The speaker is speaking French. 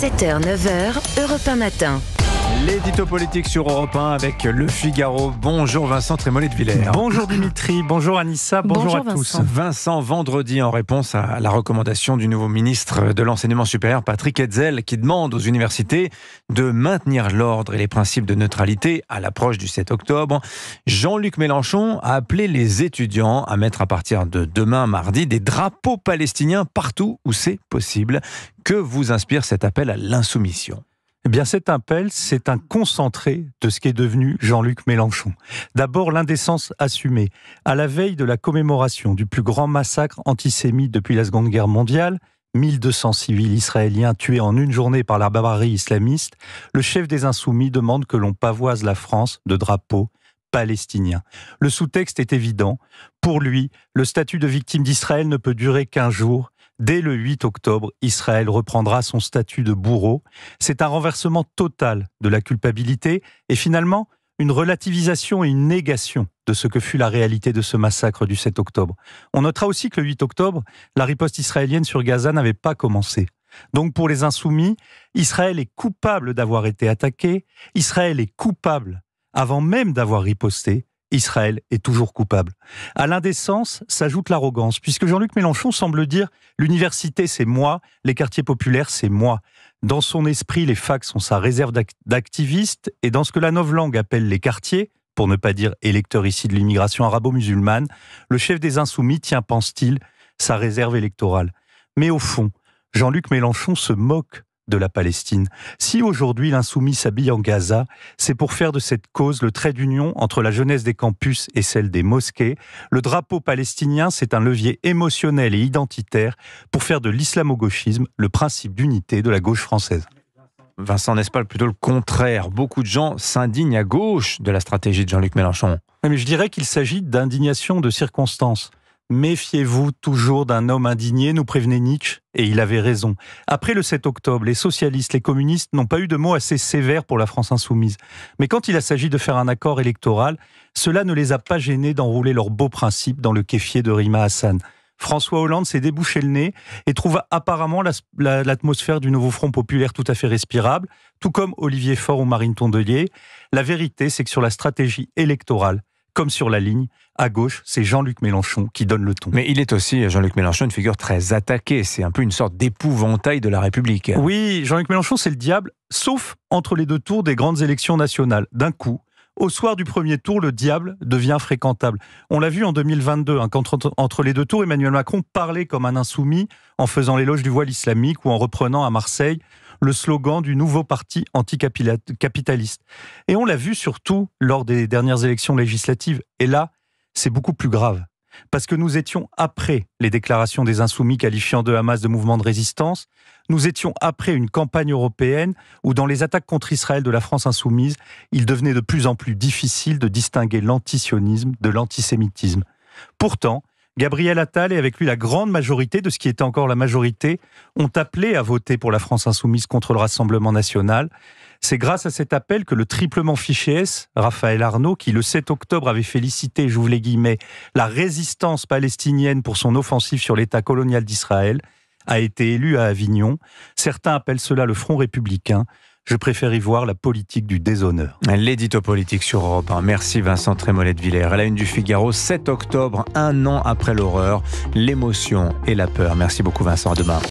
7h, 9h, Europe 1 matin. L'édito politique sur Europe 1 avec Le Figaro. Bonjour Vincent Trémollet de Villers. Bonjour Dimitri, bonjour Anissa, bonjour, à tous. Vincent, vendredi, en réponse à la recommandation du nouveau ministre de l'Enseignement supérieur, Patrick Hetzel, qui demande aux universités de maintenir l'ordre et les principes de neutralité à l'approche du 7 octobre, Jean-Luc Mélenchon a appelé les étudiants à mettre à partir de demain, mardi, des drapeaux palestiniens partout où c'est possible. Que vous inspire cet appel à l'insoumission eh bien, cet appel, c'est un concentré de ce qui est devenu Jean-Luc Mélenchon. D'abord, l'indécence assumée. À la veille de la commémoration du plus grand massacre antisémite depuis la Seconde Guerre mondiale, 1200 civils israéliens tués en une journée par la barbarie islamiste, le chef des Insoumis demande que l'on pavoise la France de drapeaux palestiniens. Le sous-texte est évident. Pour lui, le statut de victime d'Israël ne peut durer qu'un jour Dès le 8 octobre, Israël reprendra son statut de bourreau. C'est un renversement total de la culpabilité et finalement une relativisation et une négation de ce que fut la réalité de ce massacre du 7 octobre. On notera aussi que le 8 octobre, la riposte israélienne sur Gaza n'avait pas commencé. Donc pour les insoumis, Israël est coupable d'avoir été attaqué, Israël est coupable avant même d'avoir riposté, Israël est toujours coupable. À l'indécence s'ajoute l'arrogance, puisque Jean-Luc Mélenchon semble dire l'université c'est moi, les quartiers populaires c'est moi. Dans son esprit, les facs sont sa réserve d'activistes, et dans ce que la Langue appelle les quartiers, pour ne pas dire électeurs ici de l'immigration arabo-musulmane, le chef des insoumis tient, pense-t-il, sa réserve électorale. Mais au fond, Jean-Luc Mélenchon se moque de la Palestine. Si aujourd'hui l'insoumis s'habille en Gaza, c'est pour faire de cette cause le trait d'union entre la jeunesse des campus et celle des mosquées. Le drapeau palestinien, c'est un levier émotionnel et identitaire pour faire de l'islamo-gauchisme le principe d'unité de la gauche française. Vincent, n'est-ce pas plutôt le contraire Beaucoup de gens s'indignent à gauche de la stratégie de Jean-Luc Mélenchon. Mais je dirais qu'il s'agit d'indignation de circonstances. Méfiez-vous toujours d'un homme indigné, nous prévenait Nietzsche, et il avait raison. Après le 7 octobre, les socialistes, les communistes n'ont pas eu de mots assez sévères pour la France insoumise. Mais quand il a s'agit de faire un accord électoral, cela ne les a pas gênés d'enrouler leurs beaux principes dans le kéfier de Rima Hassan. François Hollande s'est débouché le nez et trouva apparemment l'atmosphère du nouveau Front populaire tout à fait respirable, tout comme Olivier Faure ou Marine Tondelier. La vérité, c'est que sur la stratégie électorale, comme sur la ligne, à gauche, c'est Jean-Luc Mélenchon qui donne le ton. Mais il est aussi, euh, Jean-Luc Mélenchon, une figure très attaquée. C'est un peu une sorte d'épouvantail de la République. Oui, Jean-Luc Mélenchon, c'est le diable, sauf entre les deux tours des grandes élections nationales. D'un coup, au soir du premier tour, le diable devient fréquentable. On l'a vu en 2022, hein, entre les deux tours, Emmanuel Macron parlait comme un insoumis en faisant l'éloge du voile islamique ou en reprenant à Marseille le slogan du nouveau parti anticapitaliste. Et on l'a vu surtout lors des dernières élections législatives. Et là, c'est beaucoup plus grave. Parce que nous étions après les déclarations des insoumis qualifiant de Hamas de mouvement de résistance, nous étions après une campagne européenne où dans les attaques contre Israël de la France insoumise, il devenait de plus en plus difficile de distinguer l'antisionisme de l'antisémitisme. Pourtant, Gabriel Attal et avec lui la grande majorité de ce qui était encore la majorité ont appelé à voter pour la France insoumise contre le Rassemblement national. C'est grâce à cet appel que le triplement fiché S, Raphaël Arnaud, qui le 7 octobre avait félicité, j'ouvre les guillemets, la résistance palestinienne pour son offensive sur l'État colonial d'Israël, a été élu à Avignon. Certains appellent cela le Front républicain. Je préfère y voir la politique du déshonneur. L'édito politique sur Europe Merci Vincent Trémollet de Villers. À la une du Figaro, 7 octobre, un an après l'horreur, l'émotion et la peur. Merci beaucoup Vincent. À demain.